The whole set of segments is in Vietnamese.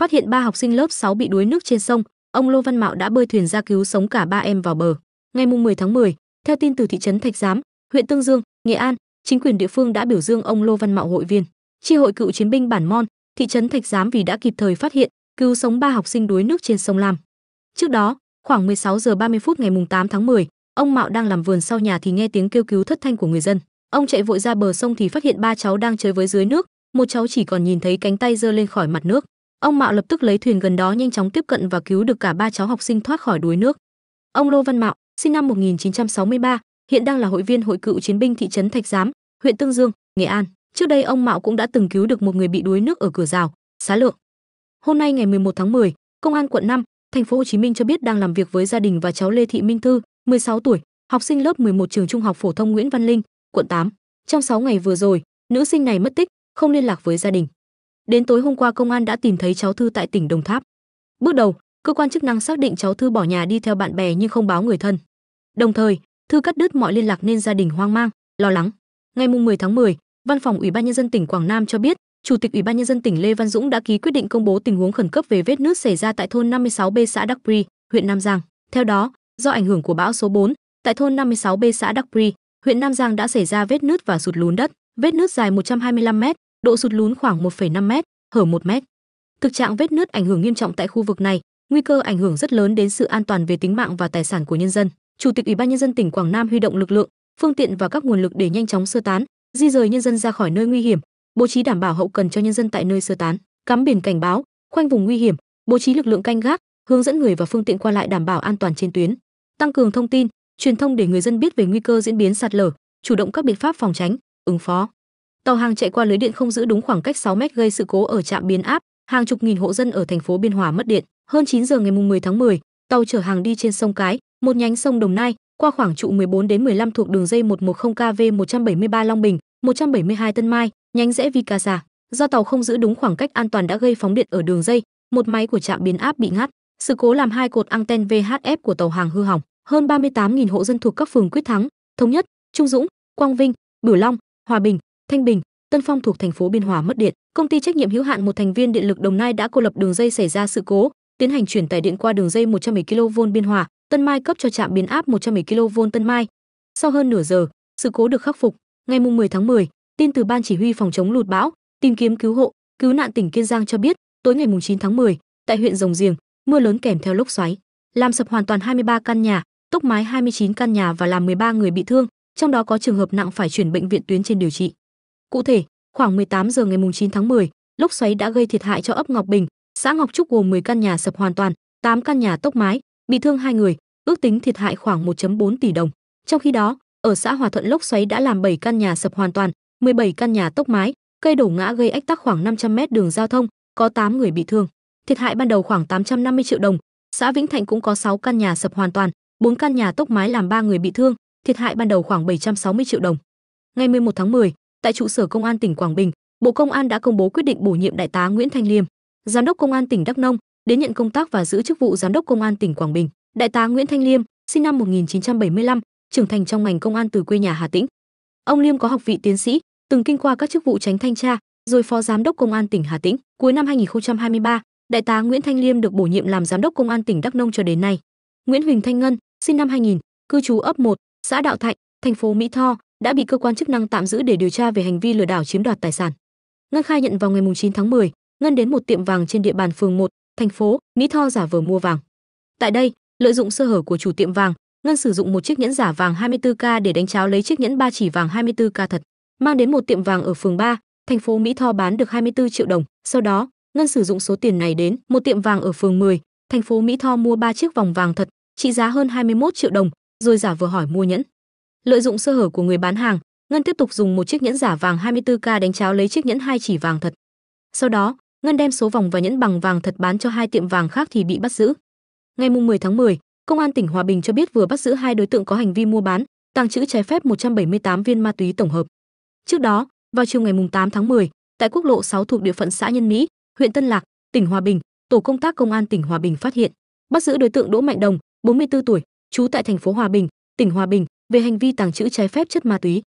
Phát hiện ba học sinh lớp 6 bị đuối nước trên sông, ông Lô Văn Mạo đã bơi thuyền ra cứu sống cả ba em vào bờ. Ngày 10 tháng 10, theo tin từ thị trấn Thạch Giám, huyện Tương Dương, Nghệ An, chính quyền địa phương đã biểu dương ông Lô Văn Mạo hội viên, chi hội cựu chiến binh bản Mon, thị trấn Thạch Giám vì đã kịp thời phát hiện, cứu sống ba học sinh đuối nước trên sông Lam. Trước đó, khoảng 16 giờ 30 phút ngày 8 tháng 10, ông Mạo đang làm vườn sau nhà thì nghe tiếng kêu cứu thất thanh của người dân. Ông chạy vội ra bờ sông thì phát hiện ba cháu đang chơi với dưới nước, một cháu chỉ còn nhìn thấy cánh tay giơ lên khỏi mặt nước. Ông Mạo lập tức lấy thuyền gần đó nhanh chóng tiếp cận và cứu được cả ba cháu học sinh thoát khỏi đuối nước. Ông Lô Văn Mạo, sinh năm 1963, hiện đang là hội viên hội cựu chiến binh thị trấn Thạch Giám, huyện Tương Dương, Nghệ An. Trước đây ông Mạo cũng đã từng cứu được một người bị đuối nước ở cửa rào, xá lượng. Hôm nay ngày 11 tháng 10, Công an quận 5, thành phố Hồ Chí Minh cho biết đang làm việc với gia đình và cháu Lê Thị Minh Thư, 16 tuổi, học sinh lớp 11 trường Trung học phổ thông Nguyễn Văn Linh, quận 8. Trong 6 ngày vừa rồi, nữ sinh này mất tích, không liên lạc với gia đình. Đến tối hôm qua công an đã tìm thấy cháu Thư tại tỉnh Đồng Tháp. Bước đầu, cơ quan chức năng xác định cháu Thư bỏ nhà đi theo bạn bè nhưng không báo người thân. Đồng thời, Thư cắt đứt mọi liên lạc nên gia đình hoang mang, lo lắng. Ngày mùng 10 tháng 10, Văn phòng Ủy ban nhân dân tỉnh Quảng Nam cho biết, Chủ tịch Ủy ban nhân dân tỉnh Lê Văn Dũng đã ký quyết định công bố tình huống khẩn cấp về vết nước xảy ra tại thôn 56B xã Đắc Pri, huyện Nam Giang. Theo đó, do ảnh hưởng của bão số 4, tại thôn 56B xã Đắc Pri, huyện Nam Giang đã xảy ra vết nứt và sụt lún đất. Vết nứt dài 125 m, độ sụt lún khoảng 1,5 mét, hở 1 mét. Thực trạng vết nứt ảnh hưởng nghiêm trọng tại khu vực này, nguy cơ ảnh hưởng rất lớn đến sự an toàn về tính mạng và tài sản của nhân dân. Chủ tịch Ủy ban nhân dân tỉnh Quảng Nam huy động lực lượng, phương tiện và các nguồn lực để nhanh chóng sơ tán, di rời nhân dân ra khỏi nơi nguy hiểm, bố trí đảm bảo hậu cần cho nhân dân tại nơi sơ tán, cắm biển cảnh báo, khoanh vùng nguy hiểm, bố trí lực lượng canh gác, hướng dẫn người và phương tiện qua lại đảm bảo an toàn trên tuyến, tăng cường thông tin, truyền thông để người dân biết về nguy cơ diễn biến sạt lở, chủ động các biện pháp phòng tránh, ứng phó. Tàu hàng chạy qua lưới điện không giữ đúng khoảng cách 6 mét gây sự cố ở trạm biến áp, hàng chục nghìn hộ dân ở thành phố Biên Hòa mất điện. Hơn 9 giờ ngày 10 tháng 10, tàu chở hàng đi trên sông Cái, một nhánh sông Đồng Nai, qua khoảng trụ 14 đến 15 thuộc đường dây 110 kV 173 Long Bình, 172 Tân Mai, nhánh rẽ Vi Cà Già. Do tàu không giữ đúng khoảng cách an toàn đã gây phóng điện ở đường dây, một máy của trạm biến áp bị ngắt. Sự cố làm hai cột anten VHF của tàu hàng hư hỏng. Hơn 38.000 hộ dân thuộc các phường Quyết Thắng, Thống Nhất, Trung Dũng, Quang Vinh, Bửu Long, Hòa Bình, Thanh Bình, Tân Phong thuộc thành phố Biên Hòa mất điện. Công ty trách nhiệm hữu hạn một thành viên điện lực Đồng Nai đã cô lập đường dây xảy ra sự cố, tiến hành chuyển tải điện qua đường dây 110 kV Biên Hòa, Tân Mai cấp cho trạm biến áp 110 kV Tân Mai. Sau hơn nửa giờ, sự cố được khắc phục. Ngày 10 tháng 10, tin từ Ban chỉ huy phòng chống lụt bão, tìm kiếm cứu hộ, cứu nạn tỉnh Kiên Giang cho biết, tối ngày 9 tháng 10, tại huyện Rồng Giềng, mưa lớn kèm theo lốc xoáy, làm sập hoàn toàn 23 căn nhà, tốc mái 29 căn nhà và làm 13 người bị thương, trong đó có trường hợp nặng phải chuyển bệnh viện tuyến trên điều trị. Cụ thể, khoảng 18 giờ ngày 9 tháng 10, lốc xoáy đã gây thiệt hại cho ấp Ngọc Bình, xã Ngọc Trúc gồm 10 căn nhà sập hoàn toàn, 8 căn nhà tốc mái, bị thương 2 người, ước tính thiệt hại khoảng 1.4 tỷ đồng. Trong khi đó, ở xã Hòa Thuận lốc xoáy đã làm 7 căn nhà sập hoàn toàn, 17 căn nhà tốc mái, cây đổ ngã gây ách tắc khoảng 500 mét đường giao thông, có 8 người bị thương. Thiệt hại ban đầu khoảng 850 triệu đồng. Xã Vĩnh Thạnh cũng có 6 căn nhà sập hoàn toàn, 4 căn nhà tốc mái làm 3 người bị thương, thiệt hại ban đầu khoảng 760 triệu đồng. Ngày 11 tháng 10, tại trụ sở công an tỉnh Quảng Bình, Bộ Công an đã công bố quyết định bổ nhiệm đại tá Nguyễn Thanh Liêm, giám đốc công an tỉnh Đắk Nông, đến nhận công tác và giữ chức vụ giám đốc công an tỉnh Quảng Bình. Đại tá Nguyễn Thanh Liêm, sinh năm 1975, trưởng thành trong ngành công an từ quê nhà Hà Tĩnh. Ông Liêm có học vị tiến sĩ, từng kinh qua các chức vụ tránh thanh tra, rồi phó giám đốc công an tỉnh Hà Tĩnh. Cuối năm 2023, đại tá Nguyễn Thanh Liêm được bổ nhiệm làm giám đốc công an tỉnh Đắk Nông cho đến nay. Nguyễn Huỳnh Thanh Ngân, sinh năm 2000, cư trú ấp 1, xã Đạo Thạnh, thành phố Mỹ Tho, đã bị cơ quan chức năng tạm giữ để điều tra về hành vi lừa đảo chiếm đoạt tài sản. Ngân khai nhận vào ngày 9 tháng 10, Ngân đến một tiệm vàng trên địa bàn phường 1, thành phố Mỹ Tho giả vờ mua vàng. Tại đây, lợi dụng sơ hở của chủ tiệm vàng, Ngân sử dụng một chiếc nhẫn giả vàng 24K để đánh cháo lấy chiếc nhẫn ba chỉ vàng 24K thật, mang đến một tiệm vàng ở phường 3, thành phố Mỹ Tho bán được 24 triệu đồng. Sau đó, Ngân sử dụng số tiền này đến một tiệm vàng ở phường 10, thành phố Mỹ Tho mua ba chiếc vòng vàng thật, trị giá hơn 21 triệu đồng, rồi giả vờ hỏi mua nhẫn. Lợi dụng sơ hở của người bán hàng, Ngân tiếp tục dùng một chiếc nhẫn giả vàng 24K đánh cháo lấy chiếc nhẫn hai chỉ vàng thật. Sau đó, Ngân đem số vòng và nhẫn bằng vàng thật bán cho hai tiệm vàng khác thì bị bắt giữ. Ngày 10 tháng 10, Công an tỉnh Hòa Bình cho biết vừa bắt giữ hai đối tượng có hành vi mua bán, tàng trữ trái phép 178 viên ma túy tổng hợp. Trước đó, vào chiều ngày 8 tháng 10, tại quốc lộ 6 thuộc địa phận xã Nhân Mỹ, huyện Tân Lạc, tỉnh Hòa Bình, tổ công tác công an tỉnh Hòa Bình phát hiện, bắt giữ đối tượng Đỗ Mạnh Đồng, 44 tuổi, trú tại thành phố Hòa Bình, tỉnh Hòa Bình, về hành vi tàng trữ trái phép chất ma túy.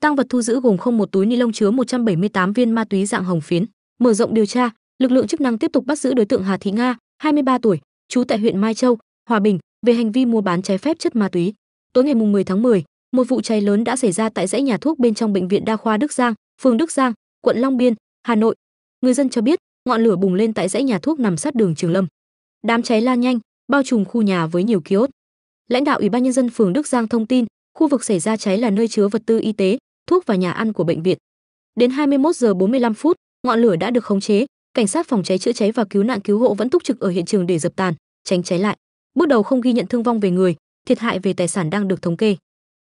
Tăng vật thu giữ gồm không một túi ni lông chứa 178 viên ma túy dạng hồng phiến. Mở rộng điều tra, lực lượng chức năng tiếp tục bắt giữ đối tượng Hà Thị Nga, 23 tuổi, trú tại huyện Mai Châu, Hòa Bình, về hành vi mua bán trái phép chất ma túy. Tối ngày mùng 10 tháng 10, một vụ cháy lớn đã xảy ra tại dãy nhà thuốc bên trong bệnh viện đa khoa Đức Giang, phường Đức Giang, quận Long Biên, Hà Nội. Người dân cho biết, ngọn lửa bùng lên tại dãy nhà thuốc nằm sát đường Trường Lâm. Đám cháy lan nhanh, bao trùm khu nhà với nhiều kiosk. Lãnh đạo Ủy ban nhân dân phường Đức Giang thông tin, Khu vực xảy ra cháy là nơi chứa vật tư y tế, thuốc và nhà ăn của bệnh viện. Đến 21 giờ 45 phút, ngọn lửa đã được khống chế, cảnh sát phòng cháy chữa cháy và cứu nạn cứu hộ vẫn túc trực ở hiện trường để dập tàn, tránh cháy lại. Bước đầu không ghi nhận thương vong về người, thiệt hại về tài sản đang được thống kê.